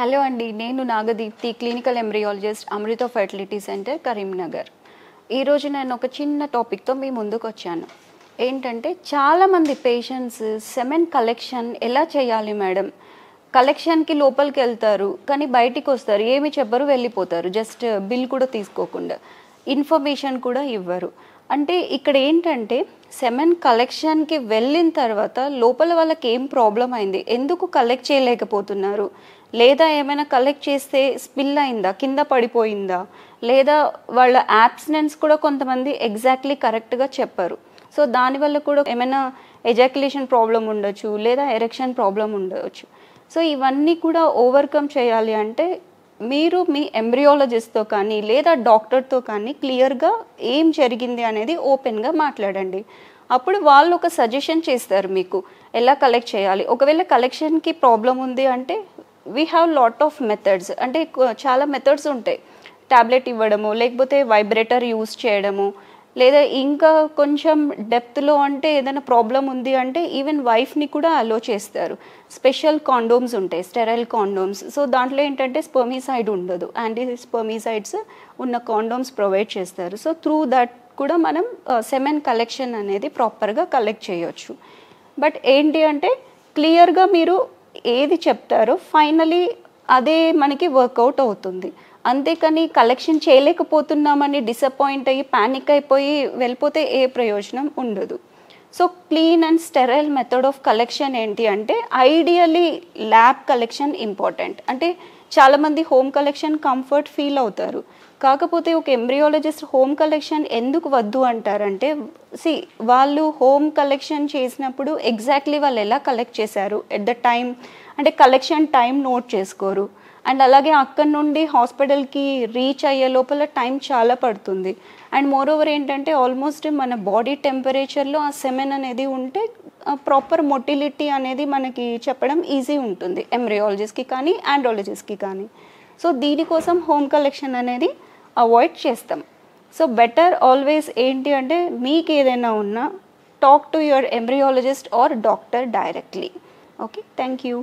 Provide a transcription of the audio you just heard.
hello అండి నేను Nagadeepthi clinical embryologist Amrutha fertility centre Karimnagar ఈరోజు నేను ఒక చిన్న టాపిక్తో మీ ముందుకు వచ్చాను ఏంటంటే చాలామంది పేషెంట్స్ సెమెన్ కలెక్షన్ ఎలా చేయాలి మేడం కలెక్షన్కి లోపలికి వెళ్తారు కానీ బయటికి వస్తారు ఏమి చెప్పరు వెళ్ళిపోతారు జస్ట్ బిల్ కూడా తీసుకోకుండా ఇన్ఫర్మేషన్ కూడా ఇవ్వరు అంటే ఇక్కడ ఏంటంటే సెమెన్ కలెక్షన్కి వెళ్ళిన తర్వాత లోపల వాళ్ళకి ఏం ప్రాబ్లం అయింది ఎందుకు కలెక్ట్ చేయలేకపోతున్నారు లేదా ఏమైనా కలెక్ట్ చేస్తే స్పిల్ అయిందా కింద పడిపోయిందా లేదా వాళ్ళ యాబ్సినెన్స్ కూడా కొంతమంది ఎగ్జాక్ట్లీ కరెక్ట్గా చెప్పరు సో దానివల్ల కూడా ఏమైనా ఎజాక్యులేషన్ ప్రాబ్లం ఉండొచ్చు లేదా ఎరెక్షన్ ప్రాబ్లం ఉండవచ్చు సో ఇవన్నీ కూడా ఓవర్కమ్ చేయాలి అంటే మీరు మీ ఎంబ్రియాలజిస్ట్తో కానీ లేదా డాక్టర్తో కానీ క్లియర్గా ఏం జరిగింది అనేది ఓపెన్గా మాట్లాడండి అప్పుడు వాళ్ళు ఒక సజెషన్ చేస్తారు మీకు ఎలా కలెక్ట్ చేయాలి ఒకవేళ కలెక్షన్కి ప్రాబ్లం ఉంది అంటే we have lot of methods అంటే చాలా మెథడ్స్ ఉంటాయి ట్యాబ్లెట్ ఇవ్వడము లేకపోతే వైబ్రేటర్ యూస్ చేయడము లేదా ఇంకా కొంచెం డెప్త్లో అంటే ఏదైనా ప్రాబ్లం ఉంది అంటే ఈవెన్ వైఫ్ని కూడా అలో చేస్తారు స్పెషల్ కాండోమ్స్ ఉంటాయి స్టెరైల్ కాండోమ్స్ సో దాంట్లో ఏంటంటే స్పర్మిసైడ్ ఉండదు యాంటీ స్పర్మిసైడ్స్ ఉన్న కాండోమ్స్ ప్రొవైడ్ చేస్తారు సో త్రూ దట్ కూడా మనం సెమెన్ uh, కలెక్షన్ అనేది ప్రాపర్గా కలెక్ట్ చేయొచ్చు బట్ ఏంటి అంటే క్లియర్గా మీరు ఏది చెప్తారో ఫైనలీ అదే మనకి వర్కౌట్ అవుతుంది అంతేకాని కలెక్షన్ చేయలేకపోతున్నామని డిసప్పాయింట్ అయ్యి ప్యానిక్ అయిపోయి వెళ్ళిపోతే ఏ ప్రయోజనం ఉండదు so clean and sterile method of collection ఏంటి అంటే ఐడియలీ ల్యాబ్ కలెక్షన్ ఇంపార్టెంట్ అంటే చాలామంది హోమ్ కలెక్షన్ కంఫర్ట్ ఫీల్ అవుతారు కాకపోతే ఒక ఎంబ్రియాలజిస్ట్ హోమ్ కలెక్షన్ ఎందుకు వద్దు అంటారంటే సి వాళ్ళు హోమ్ కలెక్షన్ చేసినప్పుడు ఎగ్జాక్ట్లీ వాళ్ళు ఎలా కలెక్ట్ చేశారు ఎట్ ద టైం అంటే కలెక్షన్ టైం నోట్ చేసుకోరు అండ్ అలాగే అక్కడ నుండి హాస్పిటల్కి రీచ్ అయ్యే లోపల టైం చాలా పడుతుంది అండ్ మోర్ ఓవర్ ఏంటంటే ఆల్మోస్ట్ మన బాడీ టెంపరేచర్లో ఆ సెమెన్ అనేది ఉంటే ప్రాపర్ మొటిలిటీ అనేది మనకి చెప్పడం ఈజీ ఉంటుంది ఎమ్రియాలజిస్ట్కి కానీ ఆండ్రాలజిస్ట్కి కానీ సో దీనికోసం హోమ్ కలెక్షన్ అనేది అవాయిడ్ చేస్తాం సో బెటర్ ఆల్వేస్ ఏంటి అంటే మీకు ఏదైనా ఉన్నా talk to your embryologist or doctor directly okay thank you